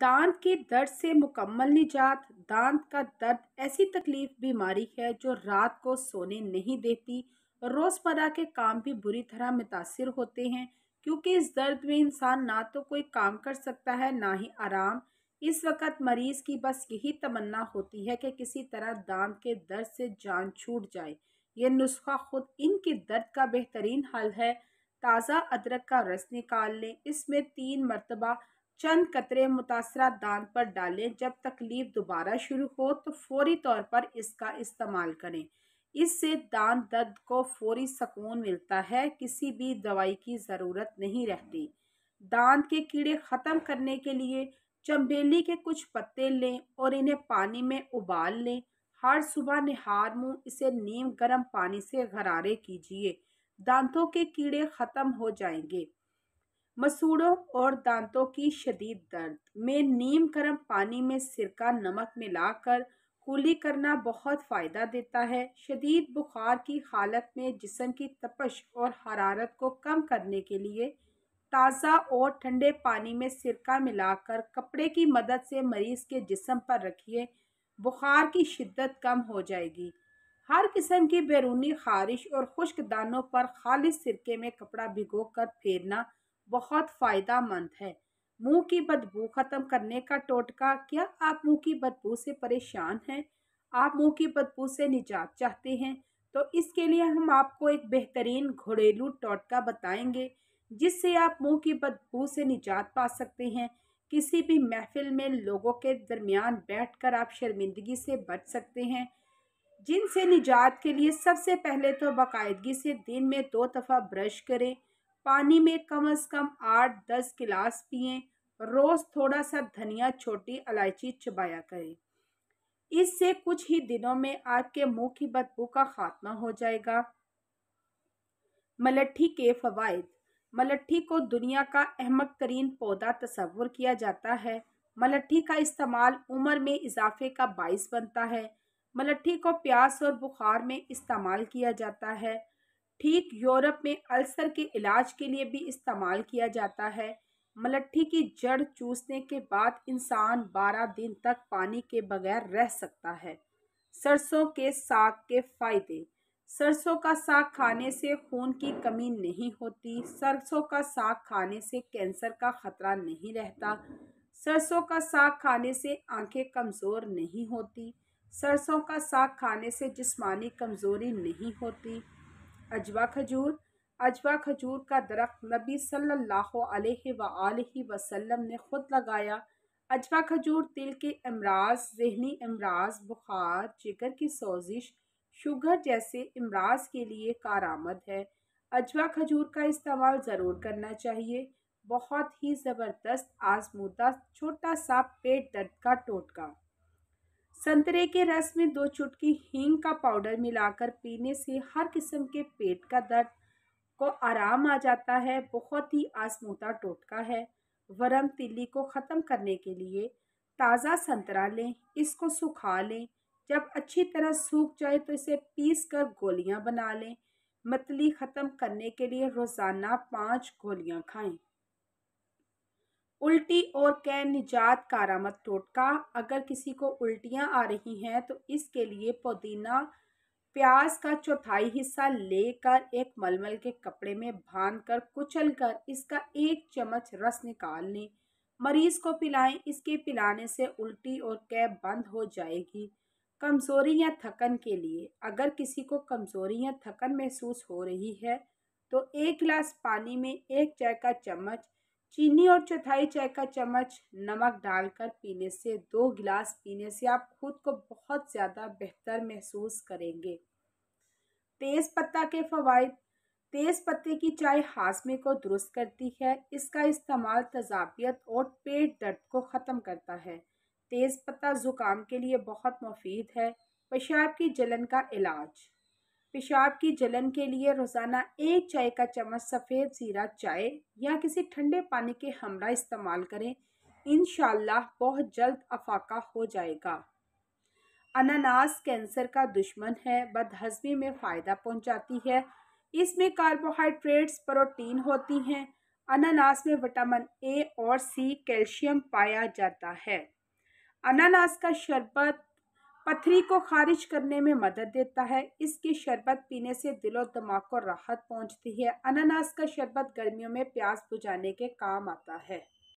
दांत के दर्द से मुकम्मल निजात दांत का दर्द ऐसी तकलीफ बीमारी है जो रात को सोने नहीं देती रोज़मर्रा के काम भी बुरी तरह मुतासर होते हैं क्योंकि इस दर्द में इंसान ना तो कोई काम कर सकता है ना ही आराम इस वक्त मरीज़ की बस यही तमन्ना होती है कि किसी तरह दांत के दर्द से जान छूट जाए यह नुस्खा खुद इनके दर्द का बेहतरीन हल है ताज़ा अदरक का रस निकाल लें इसमें तीन मरतबा चंद कतरे मुतासर दांत पर डालें जब तकलीफ दोबारा शुरू हो तो फौरी तौर पर इसका इस्तेमाल करें इससे दांत दर्द को फौरी सकून मिलता है किसी भी दवाई की ज़रूरत नहीं रहती दांत के कीड़े ख़त्म करने के लिए चम्बेली के कुछ पत्ते लें और इन्हें पानी में उबाल लें हर सुबह निहार मुँह इसे नीम गर्म पानी से गरारे कीजिए दांतों के कीड़े ख़त्म हो जाएंगे मसूड़ों और दांतों की शदीद दर्द में नीम गर्म पानी में सिरका नमक मिलाकर कूली करना बहुत फ़ायदा देता है शदीद बुखार की हालत में जिसम की तपश और हरारत को कम करने के लिए ताज़ा और ठंडे पानी में सिरका मिलाकर कपड़े की मदद से मरीज़ के जिसम पर रखिए बुखार की शिद्दत कम हो जाएगी हर किस्म की बैरूनी खारिश और खुश्क दानों पर खालिश सिरके में कपड़ा भिगो कर फेरना बहुत फ़ायदा मंद है मुंह की बदबू ख़त्म करने का टोटका क्या आप मुंह की बदबू से परेशान हैं आप मुंह की बदबू से निजात चाहते हैं तो इसके लिए हम आपको एक बेहतरीन घरेलू टोटका बताएंगे जिससे आप मुंह की बदबू से निजात पा सकते हैं किसी भी महफिल में लोगों के दरमियान बैठकर आप शर्मिंदगी से बच सकते हैं जिनसे निजात के लिए सबसे पहले तो बाकायदगी से दिन में दो दफ़ा ब्रश करें पानी में कम से कम आठ दस गिलास पिए रोज़ थोड़ा सा धनिया छोटी इलायची चबाया करें इससे कुछ ही दिनों में आपके मुंह की बदबू का खात्मा हो जाएगा मलट्ठी के फ़वाद मलट्ठी को दुनिया का अहमद तरीन पौधा तस्वुर किया जाता है मलट्ठी का इस्तेमाल उम्र में इजाफे का बायस बनता है मलट्ठी को प्यास और बुखार में इस्तेमाल किया जाता है ठीक यूरोप में अल्सर के इलाज के लिए भी इस्तेमाल किया जाता है मलट्ठी की जड़ चूसने के बाद इंसान बारह दिन तक पानी के बगैर रह सकता है सरसों के साग के फायदे सरसों का साग खाने से खून की कमी नहीं होती सरसों का साग खाने से कैंसर का खतरा नहीं रहता सरसों का साग खाने से आंखें कमज़ोर नहीं होती सरसों का साग खाने से जिस्मानी कमज़ोरी नहीं होती अजवा खजूर अजवा खजूर का दरख्त नबी सल्लल्लाहु अलैहि सल्ला वसल्लम ने ख़ुद लगाया अजवा खजूर दिल के अमराज जहनी अमराज बुखार जिगर की सोजिश शुगर जैसे अमराज के लिए कारामद है अजवा खजूर का इस्तेमाल ज़रूर करना चाहिए बहुत ही ज़बरदस्त आजमूदा छोटा सा पेट दर्द का टोटका संतरे के रस में दो चुटकी हींग का पाउडर मिलाकर पीने से हर किस्म के पेट का दर्द को आराम आ जाता है बहुत ही आसमूता टोटका है वरम तिल्ली को ख़त्म करने के लिए ताज़ा संतरा लें इसको सुखा लें जब अच्छी तरह सूख जाए तो इसे पीस कर गोलियाँ बना लें मतली ख़त्म करने के लिए रोज़ाना पाँच गोलियाँ खाएँ उल्टी और कै निजात कारामत टोटका अगर किसी को उल्टियां आ रही हैं तो इसके लिए पुदीना प्याज का चौथाई हिस्सा लेकर एक मलमल के कपड़े में बांध कर कुचल कर इसका एक चम्मच रस निकाल लें मरीज को पिलाएं इसके पिलाने से उल्टी और कै बंद हो जाएगी कमज़ोरी या थकन के लिए अगर किसी को कमज़ोरी या थकन महसूस हो रही है तो एक गिलास पानी में एक चाय का चम्मच चीनी और चौथाई चाय का चम्मच नमक डालकर पीने से दो गिलास पीने से आप खुद को बहुत ज़्यादा बेहतर महसूस करेंगे तेज़ पत्ता के फ़वाद तेज़ पत्ते की चाय हाजमे को दुरुस्त करती है इसका इस्तेमाल तजाबियत और पेट दर्द को ख़त्म करता है तेज़ पत्ता ज़ुकाम के लिए बहुत मुफीद है पेशाब की जलन का इलाज पेशाब की जलन के लिए रोज़ाना एक चाय का चम्मच सफ़ेद ज़ीरा चाय या किसी ठंडे पानी के हमरा इस्तेमाल करें इन बहुत जल्द अफाका हो जाएगा अनानास कैंसर का दुश्मन है बदहजमी में फ़ायदा पहुंचाती है इसमें कार्बोहाइड्रेट्स प्रोटीन होती हैं अनानास में विटामिन ए और सी कैल्शियम पाया जाता है अनानास का शरबत पथरी को खारिज करने में मदद देता है इसकी शरबत पीने से दिलो दिमाग को राहत पहुंचती है अनानास का शरबत गर्मियों में प्यास बुझाने के काम आता है